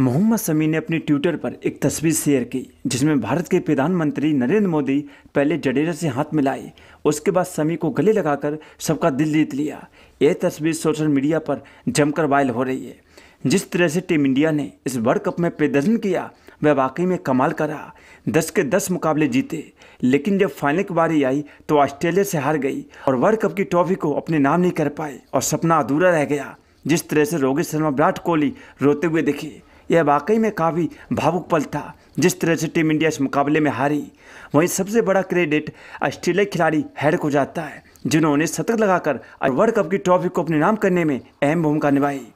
मोहम्मद समी ने अपने ट्विटर पर एक तस्वीर शेयर की जिसमें भारत के प्रधानमंत्री नरेंद्र मोदी पहले जडेजा से हाथ मिलाए उसके बाद समी को गले लगाकर सबका दिल जीत लिया यह तस्वीर सोशल मीडिया पर जमकर वायरल हो रही है जिस तरह से टीम इंडिया ने इस वर्ल्ड कप में प्रदर्शन किया वह वाकई में कमाल करा दस के दस मुकाबले जीते लेकिन जब फाइनल की बारी आई तो ऑस्ट्रेलिया से हार गई और वर्ल्ड कप की ट्रॉफी को अपने नाम नहीं कर पाए और सपना अधूरा रह गया जिस तरह से रोहित शर्मा विराट कोहली रोते हुए दिखे यह वाकई में काफ़ी भावुक पल था जिस तरह से टीम इंडिया इस मुकाबले में हारी वहीं सबसे बड़ा क्रेडिट ऑस्ट्रेलियाई खिलाड़ी हेड को जाता है जिन्होंने शतक लगाकर वर्ल्ड कप की ट्रॉफी को अपने नाम करने में अहम भूमिका निभाई